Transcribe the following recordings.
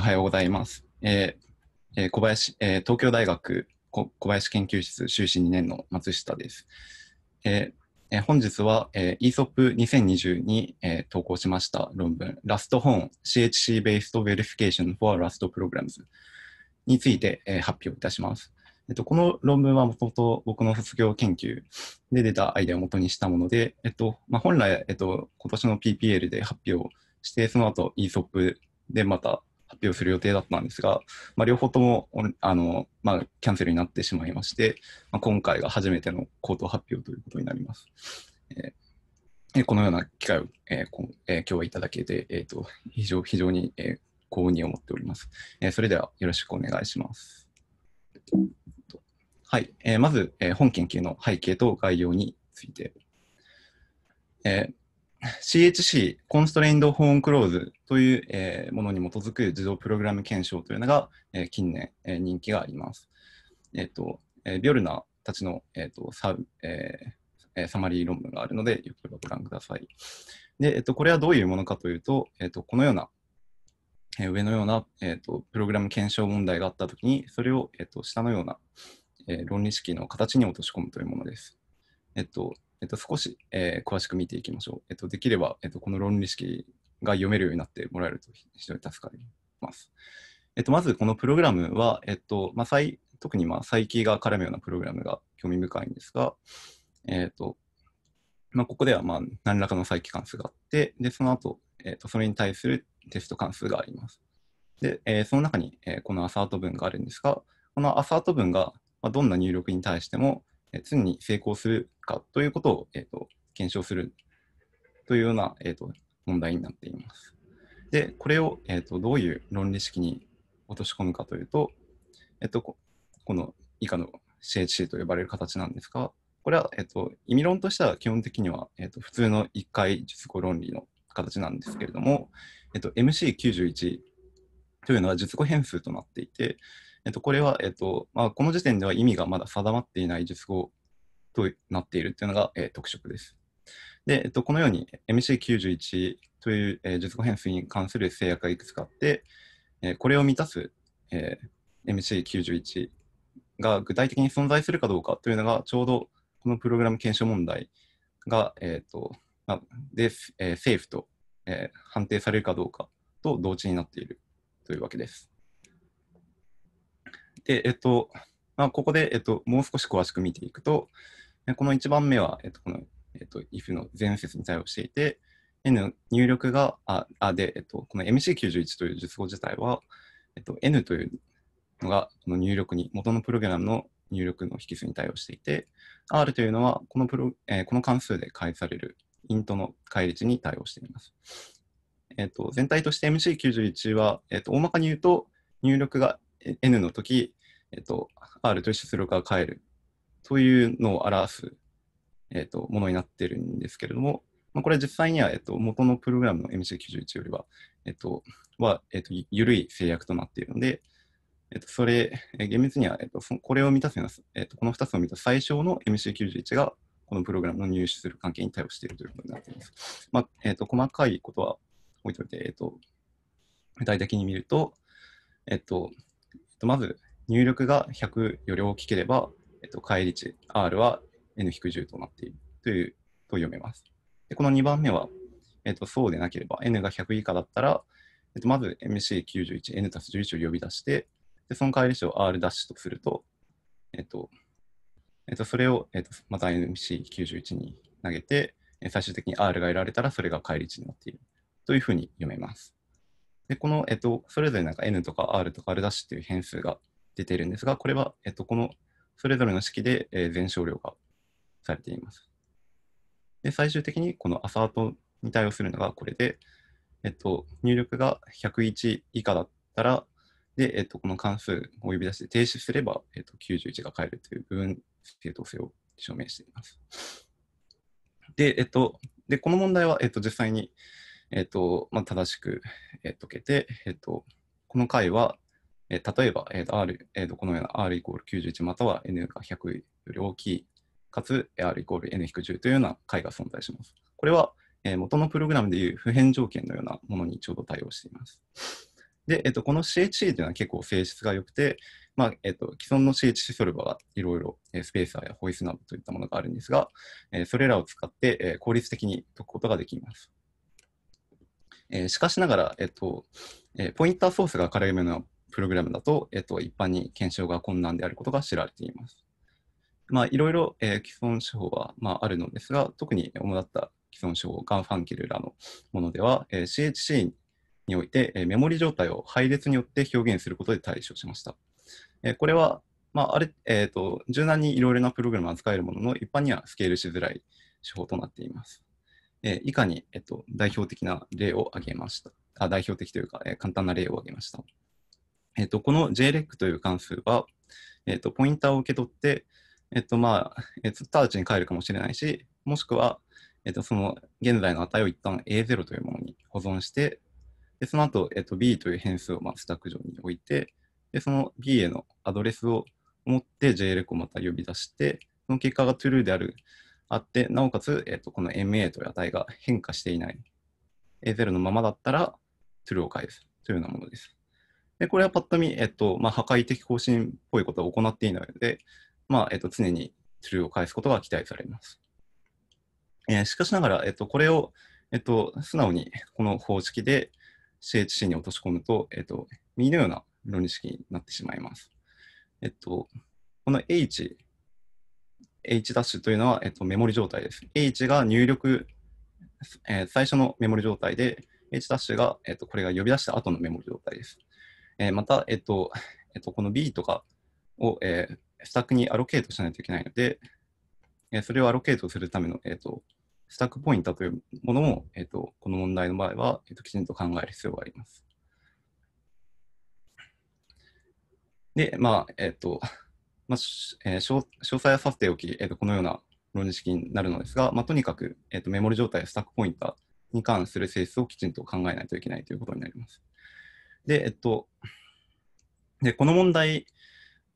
はようございます。えー、えー、小林、えー、東京大学小林研究室修士2年の松下です。えー、えー、本日は、えー、ESOP2020 に、えー、投稿しました論文、Last Home CHC Based Verification for Last Programs について、えー、発表いたします。えっと、この論文はもともと僕の卒業研究で出たアイデアをもとにしたもので、えっとまあ、本来、えっと、今年の PPL で発表して、その後 ESOP でまた発表する予定だったんですが、まあ、両方ともあの、まあ、キャンセルになってしまいまして、まあ、今回が初めての口頭発表ということになります。えー、このような機会を、えーえー、今日はいただけて、えーと、と非常非常に、えー、幸運に思っております、えー。それではよろしくお願いします。はい、えー、まず、えー、本研究の背景と概要について。えー CHC、コンストレインド・ホーン・クローズという、えー、ものに基づく自動プログラム検証というのが、えー、近年、えー、人気があります。えっ、と、えー、ビョルナたちの、えーとサえー、サマリー論文があるので、よければご覧ください。で、えっ、と、これはどういうものかというと、えっ、と、このような、えー、上のような、えっ、と、プログラム検証問題があったときに、それを、えっ、と、下のような、えー、論理式の形に落とし込むというものです。えっと、えっと、少し、えー、詳しく見ていきましょう。えっと、できれば、えっと、この論理式が読めるようになってもらえると非常に助かります。えっと、まず、このプログラムは、えっとまあ、特に、まあ、再起が絡むようなプログラムが興味深いんですが、えっとまあ、ここでは、まあ、何らかの再起関数があって、でその後、えっと、それに対するテスト関数があります。で、えー、その中に、えー、このアサート文があるんですが、このアサート文が、まあ、どんな入力に対しても、えー、常に成功するかということを、えーと、検証するというような、えーと、問題になっています。で、これを、えーと、どういう論理式に落とし込むかというと、えっ、ー、と、この以下の CHC と呼ばれる形なんですが、これは、えっ、ー、と、意味論としては基本的には、えっ、ー、と、普通の1回述語論理の形なんですけれども、えっと、MC91 というのは述語変数となっていて、えっと、これは、えっとまあ、この時点では意味がまだ定まっていない述語となっているというのが、えー、特色です。で、えっと、このように MC91 という、えー、術語変数に関する制約がいくつかあって、えー、これを満たす、えー、MC91 が具体的に存在するかどうかというのが、ちょうどこのプログラム検証問題が、えーとまでえー、セーフと、えー、判定されるかどうかと同値になっているというわけです。で、えっと、まあ、ここで、えっと、もう少し詳しく見ていくと、この1番目は、えっと、この、えっと、if の前節に対応していて、n 入力が、あ、あで、えっと、この mc91 という実装自体は、えっと、n というのが、この入力に、元のプログラムの入力の引数に対応していて、r というのは、このプロ、えー、この関数で返されるイントの返り値に対応しています。えっと、全体として mc91 は、えっと、大まかに言うと、入力が n の時、えっ、と、R と出力が変えるというのを表す、えっ、と、ものになってるんですけれども、まあ、これ実際には、えっ、と、元のプログラムの MC91 よりは、えっと、は、えっと、緩い制約となっているので、えっと、それ、え厳密には、えっと、これを満たすような、えっと、この2つを満たす最小の MC91 が、このプログラムの入手する関係に対応しているということになっています。まあ、えっと、細かいことは置いといて、えっと、具体的に見ると、えっと、まず、入力が100より大きければ、えっと、返り値 R は N-10 となっているというと読めます。でこの2番目は、えっと、そうでなければ N が100以下だったら、えっと、まず MC91、N たす11を呼び出して、でその返り値を R' とすると、えっと、えっと、それを、えっと、また MC91 に投げて、最終的に R が得られたらそれが返り値になっているというふうに読めます。で、この、えっと、それぞれなんか N とか R とか R' っていう変数が出ているんですが、これは、えっと、このそれぞれの式で、えー、全少量がされています。で、最終的にこのアサートに対応するのがこれで、えっと、入力が101以下だったら、で、えっと、この関数を呼び出して停止すれば、えっと、91が変えるという部分正当性を証明しています。で、えっと、でこの問題は、えっと、実際に、えっとまあ、正しく、えっと、解けて、えっと、この回は、え例えば、えーと R えー、とこのような R イコール91または N が100より大きい、かつ R イコール N-10 というような解が存在します。これは、えー、元のプログラムでいう普遍条件のようなものにちょうど対応しています。で、えーと、この CHC というのは結構性質が良くて、まあえーと、既存の CHC ソルバーがいろいろスペーサーやホイスなどといったものがあるんですが、えー、それらを使って、えー、効率的に解くことができます。えー、しかしながら、えっ、ー、とえー、ポインターソースが軽るいものプログラムだと、えっと、一般に検証が困難であることが知られています。まあ、いろいろ、えー、既存手法は、まあ、あるのですが、特に主だった既存手法、ガンファンケルらのものでは、えー、CHC において、えー、メモリ状態を配列によって表現することで対処しました。えー、これは、まああれえーと、柔軟にいろいろなプログラムを扱えるものの、一般にはスケールしづらい手法となっています。えー、以下に、えーと、と代表的な例を挙げました。あ代表的というか、えー、簡単な例を挙げました。えー、と、この JREC という関数は、えー、と、ポインターを受け取って、えっ、ー、と、まあ、えっ、と、ターチに変えるかもしれないし、もしくは、えと、その現在の値を一旦 A0 というものに保存して、で、その後、えと、B という変数をまあスタック上に置いて、で、その B へのアドレスを持って JREC をまた呼び出して、その結果が true である、あって、なおかつ、えと、この MA という値が変化していない、A0 のままだったら true を返すというようなものです。で、これはパッと見、えっと、まあ、破壊的方針っぽいことを行っていないので、まあ、えっと、常に true を返すことが期待されます。えー、しかしながら、えっと、これを、えっと、素直にこの方式で CHC に落とし込むと、えっと、右のような論理式になってしまいます。えっと、この H、H' というのは、えっと、メモリ状態です。H が入力、えー、最初のメモリ状態で、H' ダが、えっと、これが呼び出した後のメモリ状態です。えまた、えっと、えっと、この B とかを、えスタックにアロケートしないといけないので、えそれをアロケートするための、えっと、スタックポイントというものも、えっと、この問題の場合は、えっと、きちんと考える必要があります。で、まあ、えっと、まあえー、詳細はさせておき、えー、とこのような論理式になるのですが、まあ、とにかく、えー、とメモリ状態やスタックポイントに関する性質をきちんと考えないといけないということになります。で、えっと、でこの問題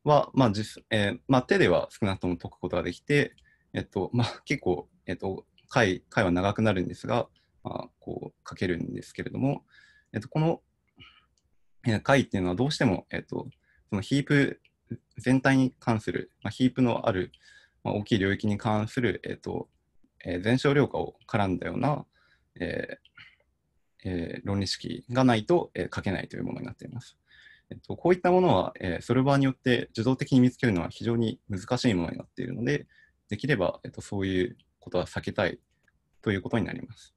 は、まあ実えー、まあ、手では少なくとも解くことができて、えっとまあ、結構、えっと、回回は長くなるんですが、まあ、こう書けるんですけれども、えっと、このえ回っていうのはどうしても、えっと、そのヒープ全体に関する、まあ、ヒープのある、まあ、大きい領域に関する、えっとえー、全量化を絡んだような、えーえー、論理式がないと、えー、書けないというものになっています。えっと、こういったものは、えー、ソルバーによって自動的に見つけるのは非常に難しいものになっているので、できれば、えっと、そういうことは避けたいということになります。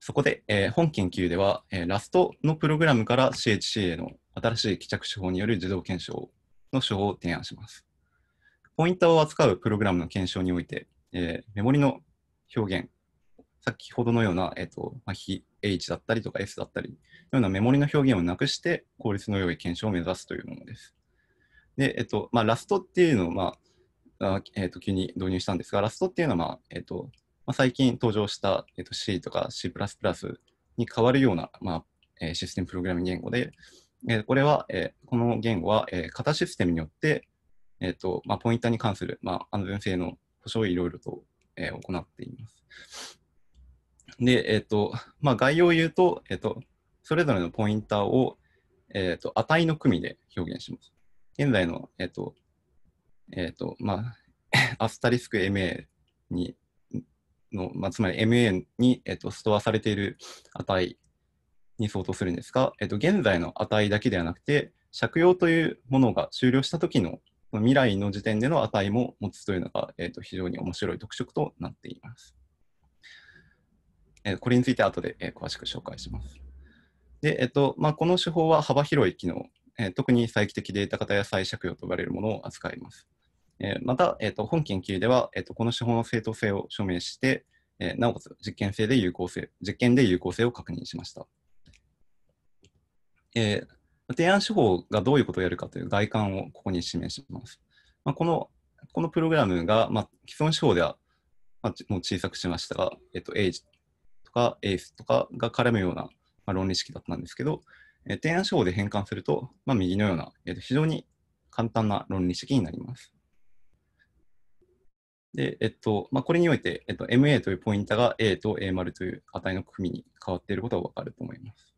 そこで、えー、本研究では、えー、ラストのプログラムから CHCA の新しい帰着手法による自動検証の手法を提案します。ポインターを扱うプログラムの検証において、えー、メモリの表現先ほどのような、えっとまあ、非 H だったりとか S だったりのようなメモリの表現をなくして効率の良い検証を目指すというものです。で、えっとまあ、ラストっていうのを、まあえっと、急に導入したんですが、ラストっていうのは、まあえっとまあ、最近登場した、えっと、C とか C++ に変わるような、まあえー、システムプログラミング言語で、えー、これは、えー、この言語は、えー、型システムによって、えーとまあ、ポインターに関する、まあ、安全性の保証をいろいろと、えー、行っています。で、えっ、ー、と、まあ、概要を言うと、えっ、ー、と、それぞれのポインターを、えっ、ー、と、値の組で表現します。現在の、えっ、と、えっ、と、まあ、アスタリスク MA に、の、まあ、つまり MA に、えっ、と、ストアされている値に相当するんですが、えっ、と、現在の値だけではなくて、借用というものが終了した時の未来の時点での値も持つというのが、えっ、と、非常に面白い特色となっています。えこれについて後で、え詳しく紹介します。で、えっとまあ、この手法は幅広い機能、え特に再帰的データ型や再借用と呼ばれるものを扱います。えまた、えっと、本研究では、えっと、この手法の正当性を証明して、えなおかつ実験性で有効性、実験で有効性を確認しました。えー、提案手法がどういうことをやるかという外観をここに示します。まあ、このこのプログラムが、まあ、既存手法では、まあ、もう小さくしましたが、えっと、か a c とかが絡むような、まあ、論理式だったんですけど、えー、提案手法で変換すると、まあ、右のような、えー、と非常に簡単な論理式になります。で、えっとまあ、これにおいて、えっと、MA というポインタが A と A 丸という値の組に変わっていることがわかると思います。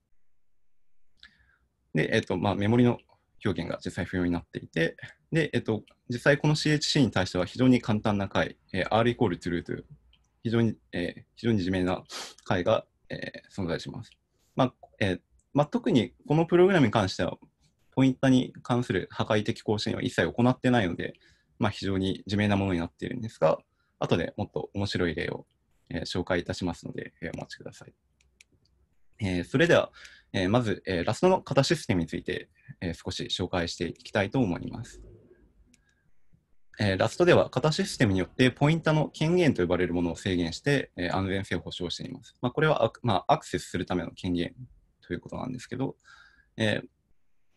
で、えっとまあ、メモリの表現が実際不要になっていて、で、えっと、実際この CHC に対しては非常に簡単な解、えー、R イコール True という非常に、えー、非常に自明な回が、えー、存在します。まあえーまあ、特にこのプログラムに関しては、ポインタに関する破壊的更新は一切行ってないので、まあ、非常に自明なものになっているんですが、後でもっと面白い例を、えー、紹介いたしますので、えー、お待ちください。えー、それでは、えー、まず、えー、ラストの型システムについて、えー、少し紹介していきたいと思います。えー、ラストでは型システムによってポインタの権限と呼ばれるものを制限して、えー、安全性を保証しています。まあ、これはアク,、まあ、アクセスするための権限ということなんですけど、えー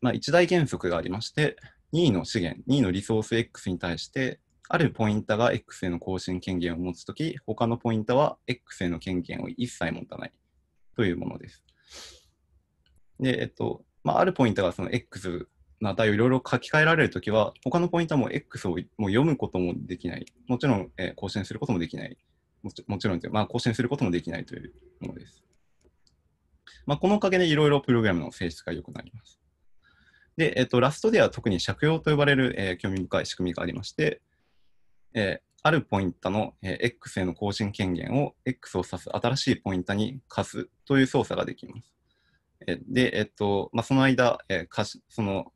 まあ、一大原則がありまして、任意の資源、任意のリソース X に対して、あるポインタが X への更新権限を持つとき、他のポインタは X への権限を一切持たないというものです。で、えっと、まあ、あるポインタがその X 値をいろいろ書き換えられるときは、他のポイントはも X をもう読むこともできない。もちろん、えー、更新することもできない。もちもちろん、まあ、更新することもできないというものです。まあ、このおかげでいろいろプログラムの性質が良くなります。で、えっ、ー、と、ラストでは特に借用と呼ばれる、えー、興味深い仕組みがありまして、えー、あるポインタの、え X への更新権限を X を指す新しいポインタに貸すという操作ができます。で、えっ、と、まあ、その間、えー、貸しその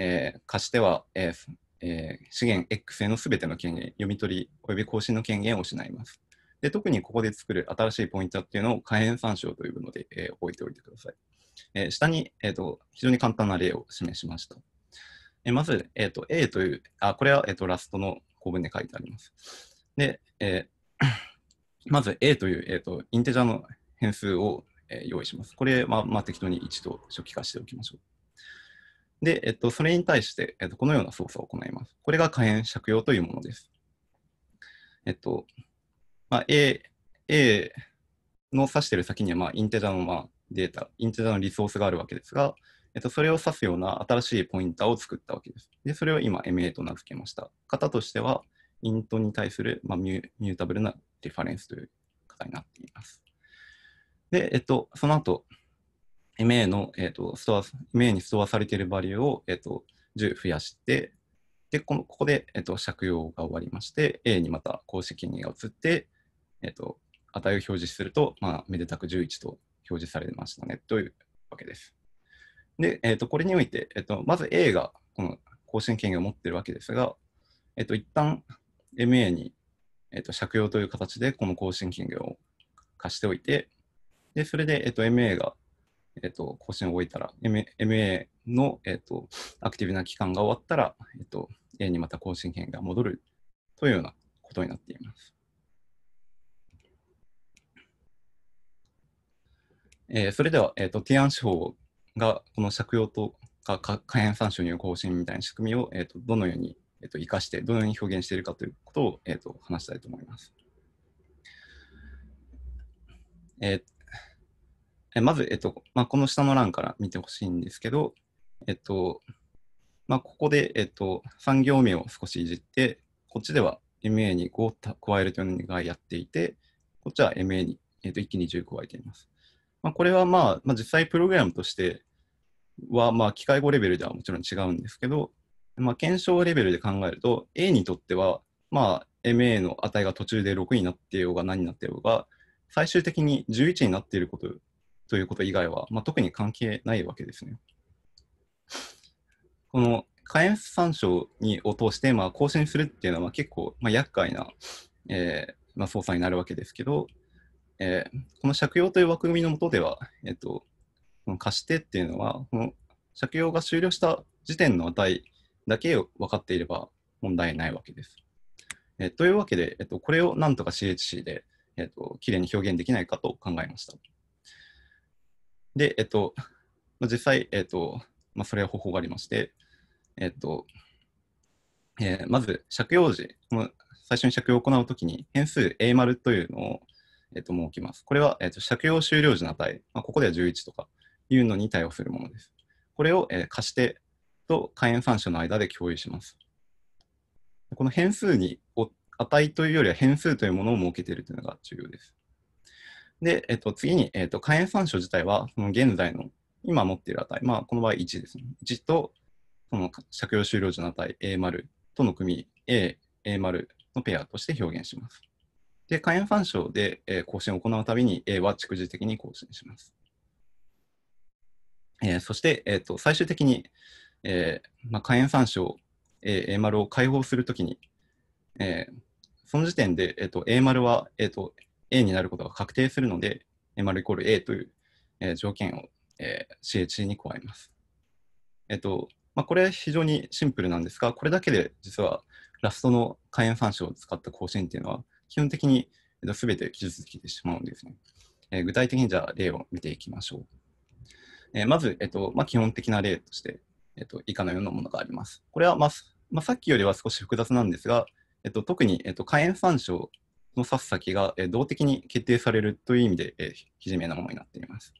えー、貸しては、えーえー、資源 X へのすべての権限、読み取り及び更新の権限を失います。で特にここで作る新しいポインターっていうのを可変参照というので、えー、覚えておいてください。えー、下に、えーと、非常に簡単な例を示しました。えー、まず、えーと、A という、あこれは、えーと、ラストの構文で書いてあります。で、えー、まず A という、えーと、インテジャの変数を、えー、用意します。これは、まあ、適当に1と初期化しておきましょう。で、えっと、それに対して、えっと、このような操作を行います。これが可変借用というものです。えっと、まあ、A、A の指している先には、まあ、インテジャの、まあ、データ、インテジャのリソースがあるわけですが、えっと、それを指すような新しいポインターを作ったわけです。で、それを今 MA と名付けました。型としては、イントに対する、まあ、ミュミュータブルなリファレンスという型になっています。で、えっと、その後、MA の、えーと、ストア、MA にストアされているバリューを、えーと、10増やして、で、このここで、えーと、借用が終わりまして、A にまた公式にが移って、えー、と値を表示すると、まあ、めでたく11と表示されましたねというわけです。で、えー、とこれにおいて、えー、とまず A がこの更新権限を持っているわけですが、えっと、一旦 MA に、えっと、借用という形でこの更新権限を貸しておいて、で、それで、えっと、MA が、えっと、更新を終えたら、M、MA の、えっと、アクティブな期間が終わったら、えっと、A にまた更新編が戻るというようなことになっています。えー、それでは、えっと、提案手法がこの借用とか可変参照による更新みたいな仕組みを、えっと、どのようにえっと、生かして、どのように表現しているかということを、えっと、話したいと思います。えっとえまず、えっとまあ、この下の欄から見てほしいんですけど、えっとまあ、ここで、えっと、3行目を少しいじって、こっちでは MA に5を加えるというのがやっていて、こっちは MA に、えっと、一気に10加えています。まあ、これは、まあ、まあ実際プログラムとしては、まあ、機械語レベルではもちろん違うんですけど、まあ、検証レベルで考えると、A にとっては、まあ、MA の値が途中で6になってようが何になってようが、最終的に11になっていることということ以外は、まあ、特に関係ないわけですね。この火炎酸照にを通して、まあ、更新するっていうのは結構、まあ、厄介な、えーまあ、操作になるわけですけど、えー、この借用という枠組みのもとでは、えっ、ー、と、この貸してっていうのは、この借用が終了した時点の値だけを分かっていれば問題ないわけです。えー、というわけで、えっ、ー、と、これをなんとか CHC で、えっと、きれいに表現できないかと考えました。で、えっと、実際、えっと、まあ、それは方法がありまして、えっと、えー、まず、借用時、最初に借用を行うときに、変数 A 丸というのを、えっと、設きます。これは、えっと、借用終了時の値、まあ、ここでは11とかいうのに対応するものです。これを、えー、貸してと開演参照の間で共有します。この変数に値というよりは変数というものを設けているというのが重要です。で、えっと、次に、えっと、関炎参照自体は、その現在の、今持っている値、まあ、この場合1ですね。1と、その借用終了時の値 A 丸との組 A、A 丸のペアとして表現します。で、関炎参照で、えー、更新を行うたびに A は逐次的に更新します。えー、そして、えっ、ー、と、最終的に、えーまあ、関越参照 A, A 丸を解放するときに、えー、その時点で、えっ、ー、と、A 丸は、えっ、ー、と、A になることが確定するので、M イコール A という、えー、条件を、えー、CHC に加えます。えっ、と、まあ、これ非常にシンプルなんですが、これだけで実はラストの開演参照を使った更新っていうのは、基本的にえっと、全て記述できてしまうんですね。えー、具体的にじゃあ例を見ていきましょう。えー、まず、えっ、とまあ、基本的な例として、えっと、以下のようなものがあります。これは、まあ、まあ、さっきよりは少し複雑なんですが、えっと、特に、えっと、火炎参照の指す先が、え動的に決定されるという意味で、えひじめなものになっています。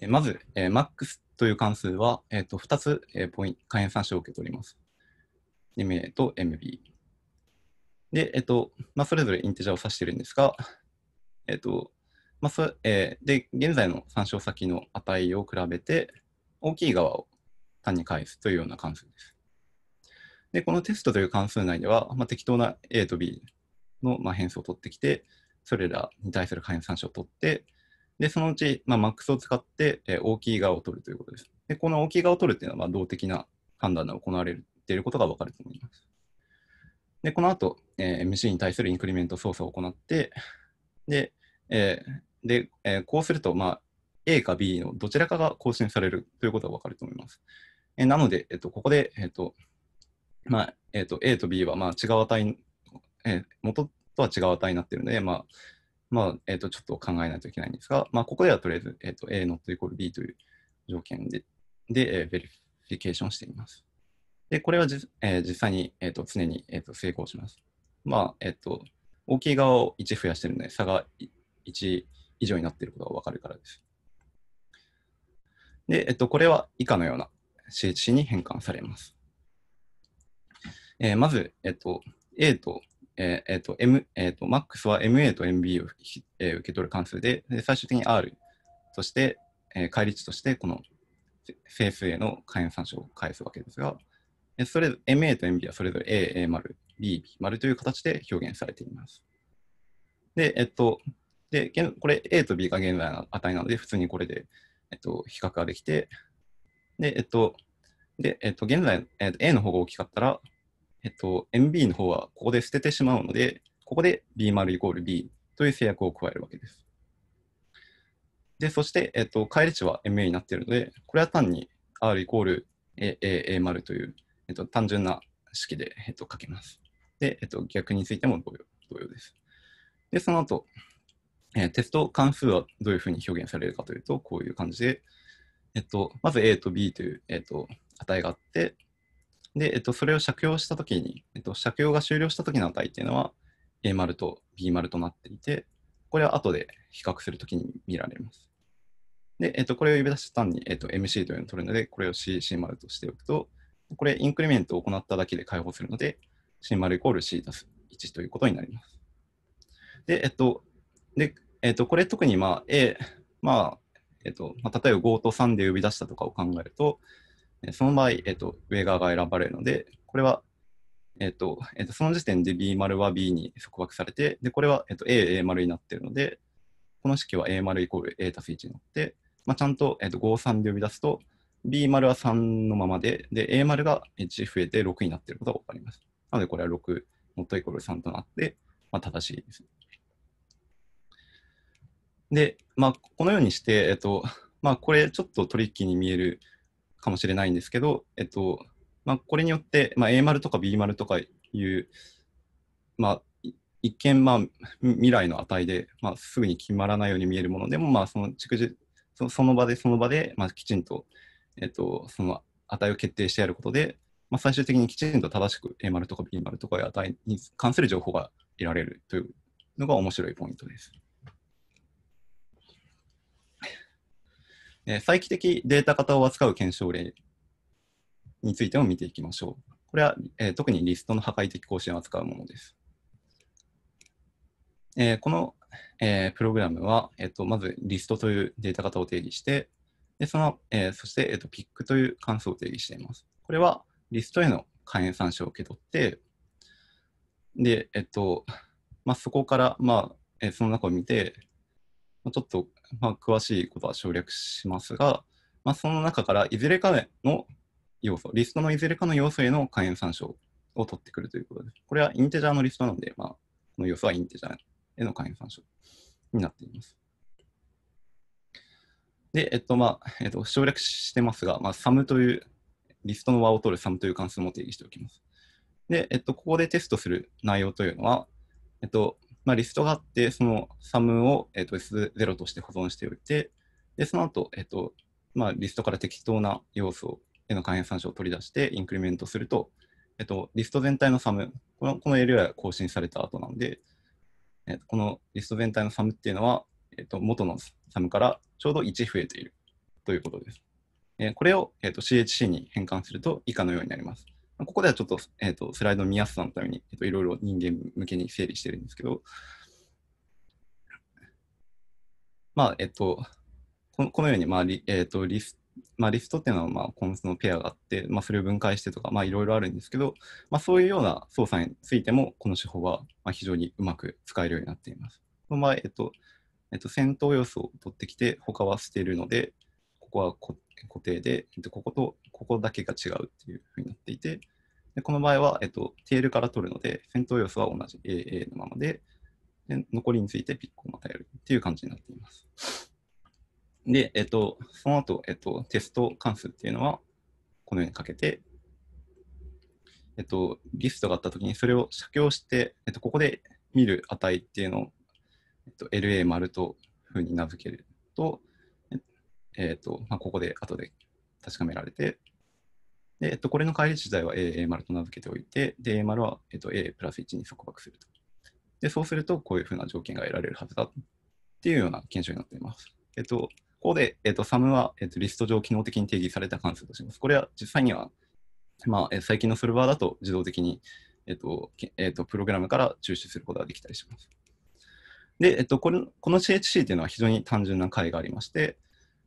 えまず、えー、MAX という関数は、えー、と2つ、えポイント関連算子を受け取ります。MA と MB。で、えっ、と、まあ、それぞれインテジャーを指しているんですが、えっ、と、まあそえー、で、現在の参照先の値を比べて、大きい側を単に返すというような関数です。で、このテストという関数内では、まあ、適当な A と B のまあ変数を取ってきて、それらに対する関与参照を取って、で、そのうち、まあ、MAX を使って、えー、大きい側を取るということです。で、この大きい側を取るというのは、動的な判断が行われていることがわかると思います。で、この後、えー、MC に対するインクリメント操作を行って、で、えー、で、えー、こうすると、まあ、A か B のどちらかが更新されるということがわかると思います。えー、なので、えっ、ー、と、ここで、えっ、ー、と、まあえーと、A と B はまあ違う値、えー、元とは違う値になってるので、まあまあえー、とちょっと考えないといけないんですが、まあ、ここではとりあえず、えーと、と A のとイコール B という条件でで、えー、ベリフィケーションしています。で、これはじ、えー、実際に、えーと、常に、えー、と成功します。まあ、えっ、ー、と、大きい側を1増やしてるので、差が1以上になっていることがわかるからです。で、えっ、ー、と、これは以下のような CHC に変換されます。えー、まず、えっと、A と、えー、えっと、M、えっと、MAX は MA と MB を、えー、受け取る関数で、で最終的に R として、えー、返り値として、この整数への関与参照を返すわけですが、それ MA と MB はそれぞれ A、A 丸、B、B 丸という形で表現されています。で、えっと、で、これ A と B が現在の値なので、普通にこれで、えっと、比較ができて、で、えっと、で、えっと、現在、えっと、A の方が大きかったら、えっと、MB の方はここで捨ててしまうので、ここで B 丸イコール B という制約を加えるわけです。で、そして、えっと、返り値は MA になっているので、これは単に R イコール A, A, A 丸という、えっと、単純な式で、えっと、書けます。で、えっと、逆についても同様同様です。で、その後、えー、テスト関数はどういうふうに表現されるかというと、こういう感じで、えっと、まず A と B という、えっと、値があって、で、えっと、それを借用したときに、えっと、借用が終了したときの値っていうのは A 丸と B 丸となっていて、これは後で比較するときに見られます。で、えっと、これを呼び出した単に、えっと、MC というのを取るので、これを C、C 丸としておくと、これ、インクリメントを行っただけで解放するので、C 丸イコール C たす1ということになります。で、えっと、で、えっと、これ特にまあ A、まあ、えっと、まあ、例えば5と3で呼び出したとかを考えると、その場合、えっと、上側が選ばれるので、これは、えっと、えっと、その時点で B 丸は B に束縛されて、で、これは、えっと、A、A 丸になっているので、この式は A 丸イコール A たす1になって、まあ、ちゃんと、えっと、5、3で呼び出すと、B 丸は3のままで、で、A 丸が1増えて6になっていることがわかります。なので、これは6、もっとイコール3となって、まあ、正しいです。で、まあ、このようにして、えっと、まあ、これちょっとトリッキーに見えるかもしれないんですけど、えっとまあ、これによって、まあ、A 丸とか B 丸とかいう、まあ、一見、まあ、未来の値で、まあ、すぐに決まらないように見えるものでも、まあ、その逐次そその場でその場で、まあ、きちんと、えっと、その値を決定してやることで、まあ、最終的にきちんと正しく A 丸とか B 丸とかいう値に関する情報が得られるというのが面白いポイントです。えー、再帰的データ型を扱う検証例についても見ていきましょう。これは、えー、特にリストの破壊的更新を扱うものです。えー、この、えー、プログラムは、えーと、まずリストというデータ型を定義して、でそのえー、そして、えーと、ピックという関数を定義しています。これはリストへの関連参照を受け取って、で、えっと、まあ、そこから、まあ、えー、その中を見て、まあ、ちょっとまあ、詳しいことは省略しますが、まあ、その中からいずれかの要素、リストのいずれかの要素への関連参照を取ってくるということです。これはインテジャーのリストなので、まあ、この要素はインテジャーへの関連参照になっています。で、えっと、まあ、えっと、省略してますが、まあ、サムという、リストの和を取るサムという関数も定義しておきます。で、えっと、ここでテストする内容というのは、えっと、まあ、リストがあって、そのサムを、えー、と S0 として保存しておいて、でその後、えーとまあ、リストから適当な要素への関連参照を取り出して、インクリメントすると、えーと、リスト全体のサム、このこの LI が更新された後なので、えー、このリスト全体のサムっていうのは、えー、と元のサムからちょうど1増えているということです。えー、これを、えー、と CHC に変換すると以下のようになります。ここではちょっと,、えーと、スライドの見やすさのために、えーと、いろいろ人間向けに整理してるんですけど、まあえっ、ー、と、このこのように、まあリえーと、リスまあ、リストっていうのはまあコンスのペアがあって、まあ、それを分解してとかいろいろあるんですけど、まあ、そういうような操作についてもこの手法はまあ非常にうまく使えるようになっています。この場合、えっとえっと、戦闘要素を取ってきて他は捨てるのでここは固定で、えっと、こことここだけが違うっていうふうになっていて、でこの場合は、えっと、テールから取るので、先頭要素は同じ AA のままで、で残りについてピックをまたやるっていう感じになっています。で、えっと、その後、えっと、テスト関数っていうのは、このようにかけて、えっと、リストがあったときにそれを写経して、えっと、ここで見る値っていうのを、えっと、LA 丸とふうに名付けると、えっとまあ、ここで後で確かめられて、で、えっと、これの返り値自体は A、A0 と名付けておいて、で、A0 は、えっと、A プラス1に束縛すると。で、そうすると、こういうふうな条件が得られるはずだっていうような検証になっています。えっと、ここで、えっと、サムは、えっと、リスト上機能的に定義された関数とします。これは実際には、まあ、最近のソルバーだと自動的に、えっとえっと、プログラムから抽出することができたりします。で、えっと、これこの CHC っていうのは非常に単純な解がありまして、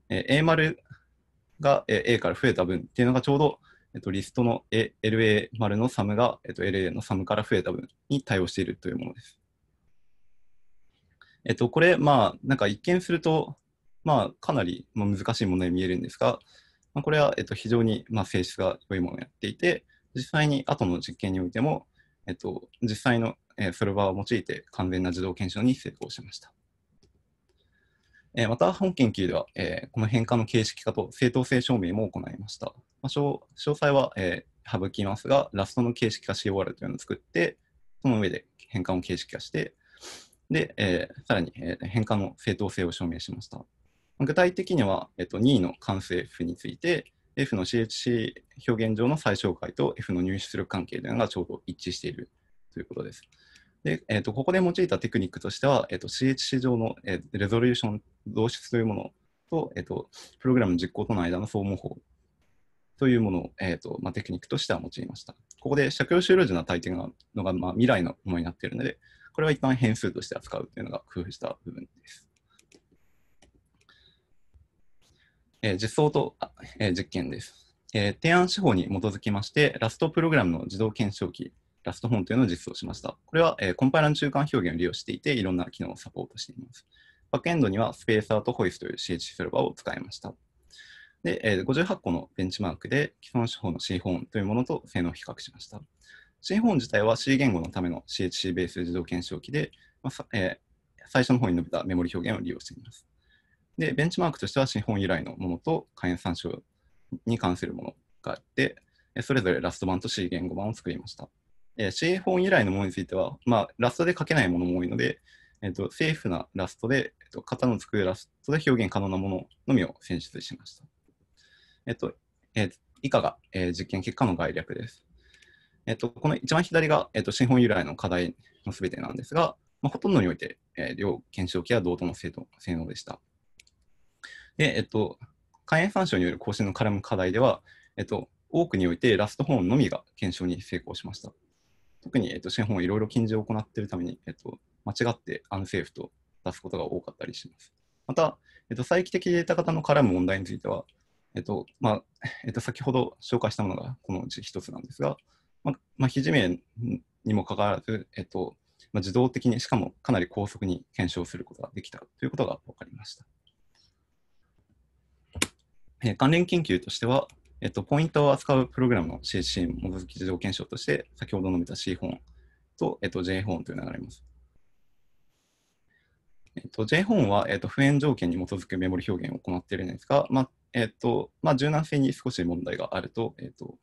えー、A 丸が A から増えた分っていうのがちょうどえっと、リストの LA 丸のサムが、えっと、LA のサムから増えた分に対応しているというものです。えっと、これ、まあ、なんか一見すると、まあ、かなり、まあ、難しいものに見えるんですが、まあ、これは、えっと、非常に、まあ、性質が良いものをやっていて、実際に後の実験においても、えっと、実際の、えー、ソルバーを用いて完全な自動検証に成功しました。えー、また、本研究では、えー、この変化の形式化と正当性証明も行いました。まあ、詳細は、えー、省きますが、ラストの形式化 COR というのを作って、その上で変換を形式化して、で、えー、さらに、えー、変換の正当性を証明しました。具体的には、えっと、2位の関数 F について、F の CHC 表現上の最小解と F の入出力関係というのがちょうど一致しているということです。で、えっと、ここで用いたテクニックとしては、えっと、CHC 上の、えレゾリューション増出というものと、えっと、プログラム実行との間の相互法というものを、えーとまあ、テクニックとしては用いました。ここで借用終了時の験がのが、まあ、未来のものになっているので、これは一旦変数として扱うというのが工夫した部分です。えー、実装と、えー、実験です、えー。提案手法に基づきまして、ラストプログラムの自動検証機、ラスト本というのを実装しました。これは、えー、コンパイラの中間表現を利用していて、いろんな機能をサポートしています。バックエンドにはスペーサーとホイスという CH セルバーを使いました。で、えー、58個のベンチマークで既存手法の C ホーンというものと性能を比較しました。C ホーン自体は C 言語のための CHC ベース自動検証機で、まあえー、最初の方に述べたメモリ表現を利用しています。で、ベンチマークとしては C 本ン由来のものと関連参照に関するものがあって、それぞれラスト版と C 言語版を作りました。えー、C ホーン由来のものについては、まあ、ラストで書けないものも多いので、えーと、セーフなラストで、えーと型の作るラストで表現可能なもののみを選出しました。えっと、え以下が、え実験結果の概略です。えっと、この一番左が、えっと、新本由来の課題のすべてなんですが、まあ、ほとんどにおいて、えー、両検証機は同等の性性能でした。で、えっと、関連参照による更新の絡む課題では、えっと、多くにおいてラストホーンのみが検証に成功しました。特に、えっと、新本をいろいろ禁じを行っているために、えっと、間違ってアンセーフと出すことが多かったりします。また、えっと、再帰的データ型の絡む問題については、えっとまあえっと、先ほど紹介したものがこのうち1つなんですが、まあまあ、非名にもかかわらず、えっとまあ、自動的にしかもかなり高速に検証することができたということが分かりました。えー、関連研究としては、えっと、ポイントを扱うプログラムの CC 基づき自動検証として、先ほど述べた C 本と、えっと、J 本というのがあります。えっと、j h o n は、えっと、不縁条件に基づくメモリ表現を行っているんですが、まあえっとまあ、柔軟性に少し問題があると,、えっと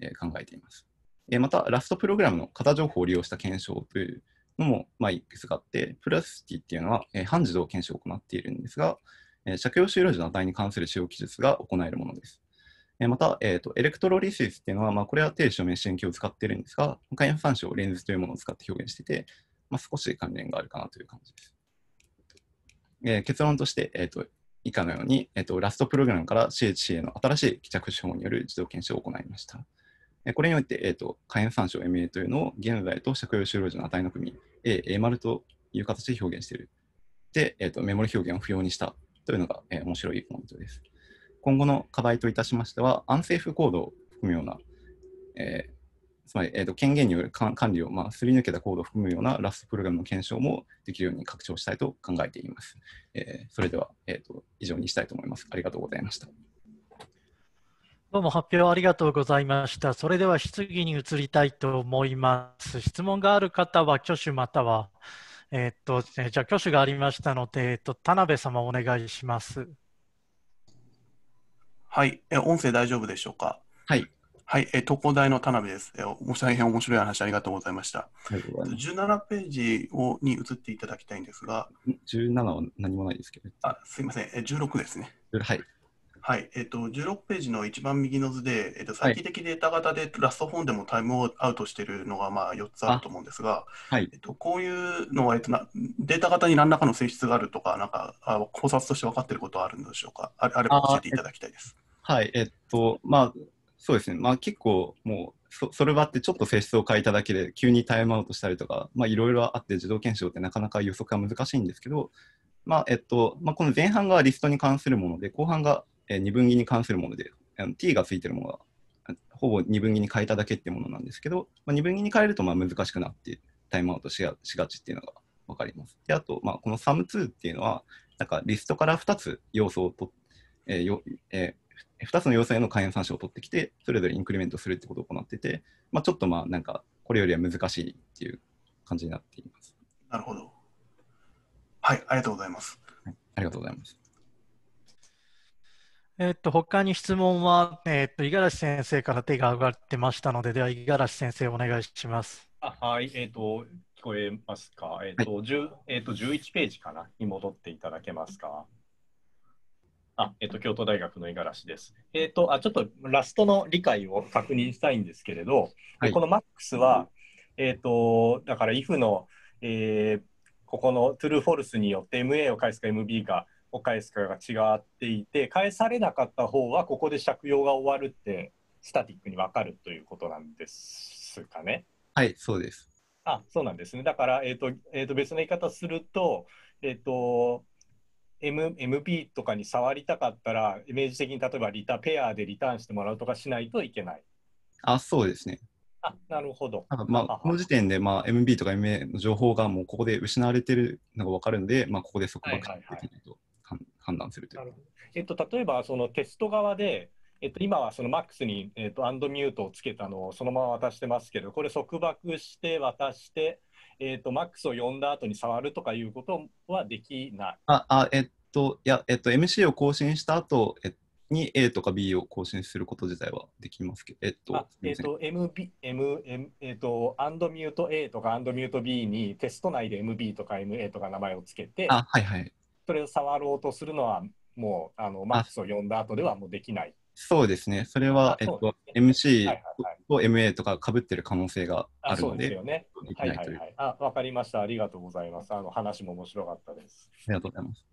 えー、考えています。えー、また、ラストプログラムの型情報を利用した検証というのも、まあ、いくつかあって、プラスティっていうのは、えー、半自動検証を行っているんですが、えー、借用終了時の値に関する使用記述が行えるものです。えー、また、えーと、エレクトロリシスっていうのは、まあ、これは定明支援器を使っているんですが、開発参照をレンズというものを使って表現していて、まあ、少し関連があるかなという感じです。えー、結論として、えーと、以下のように、えーと、ラストプログラムから CHCA の新しい帰着手法による自動検証を行いました。えー、これにおいて、えーと、火炎参照 MA というのを現在と借用終了時の値の組 A、A 丸という形で表現している。で、えー、とメモリ表現を不要にしたというのが、えー、面白いポイントです。今後の課題といたしましては、アンセーフコードを含むような、えつまり、えーと、権限による管理を、まあ、すり抜けたコードを含むようなラストプログラムの検証もできるように拡張したいと考えています。えー、それでは、えーと、以上にしたいと思います。ありがとうございました。どうも発表ありがとうございました。それでは質疑に移りたいと思います。質問がある方は挙手または、えー、っと、じゃあ挙手がありましたので、えっと、田辺様お願いします。はい、え音声大丈夫でしょうか。はい、はい、え東工大の田辺です。えー、大変面白い話ありがとうございました。17ページをに移っていただきたいんですが、17は何もないですけど。あ、すいません、え16ですね。はい。はい、えっ、と16ページの一番右の図で、えっ、と最帰的データ型でラストフォンでもタイムアウトしているのがまあ4つあると思うんですが、はい、えっ、とこういうのはえっとなデータ型に何らかの性質があるとかなんかあ考察として分かっていることはあるんでしょうか。あれば教えていただきたいです。はい、えっとまあ。そうですね、まあ、結構もうそそれはあってちょっと性質を変えただけで急にタイムアウトしたりとかいろいろあって自動検証ってなかなか予測が難しいんですけど、まあえっとまあ、この前半がリストに関するもので後半が二分儀に関するもので t がついてるものがほぼ二分儀に変えただけってものなんですけど、まあ、二分儀に変えるとまあ難しくなってタイムアウトしがちっていうのが分かります。であと、まあ、この SUM2 っていうのはなんかリストから2つ要素をと、えーよえー2つの要請の関連参照を取ってきて、それぞれインクリメントするってことを行ってて、まあ、ちょっとまあなんか、これよりは難しいっていう感じになっています。なるほど。はい、ありがとうございます。はい、ありがとうございます。えっと、他に質問は、えっと、五十嵐先生から手が上がってましたので、では五十嵐先生、お願いします。あはい、えっ、と、聞こえますか。えっ、と、はい、えっ、と、11ページかな、に戻っていただけますか。あ、えっと、京都大学の五十嵐です。えっ、と、あ、ちょっとラストの理解を確認したいんですけれど、はい、この MAX は、えっ、と、だから if の、えー、ここの true false によって MA を返すか MB かを返すかが違っていて、返されなかった方はここで借用が終わるって、スタティックにわかるということなんですかね。はい、そうです。あ、そうなんですね。だから、えっ、ー、と、えっ、と、別の言い方すると、えっ、と、M、MP とかに触りたかったら、イメージ的に例えばリタペアでリターンしてもらうとかしないといけない。あ、そうですね。あ、なるほど。まあ、この時点で、まあ、MB とか MA の情報がもうここで失われてるのが分かるので、まあ、ここで束縛できないと判断するという。はえっと、例えば、そのテスト側で、えっと、今はその MAX に、えっと、アンドミュートをつけたのをそのまま渡してますけど、これ束縛して渡して、えっ、ー、と、MAX を呼んだ後に触るとかいうことはできない。あ、あえっと、いや、えっと、MC を更新した後、えとに A とか B を更新すること自体はできますけど、えっと、えっと、MB、M、M、えっと、アンドミュート A とかアンドミュート B にテスト内で MB とか MA とか名前をつけて、あはいはい、それを触ろうとするのは、もう、あの、マックスを呼んだ後ではもうできない。そうですね。それは、えっと、MC と MA とかかぶってる可能性があるので。そうですよね。はいはいはい。あ、わかりました。ありがとうございます。あの話も面白かったです。ありがとうございます。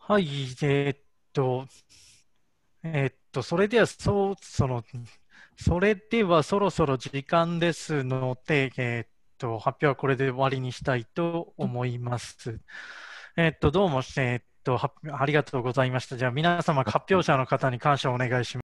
はい、えー、っと、えー、っと、それでは、そう、その、それではそろそろ時間ですので、えー、っと、発表はこれで終わりにしたいと思います。えー、っと、どうも、えー、っと、ありがとうございました。じゃあ、皆様、発表者の方に感謝をお願いします。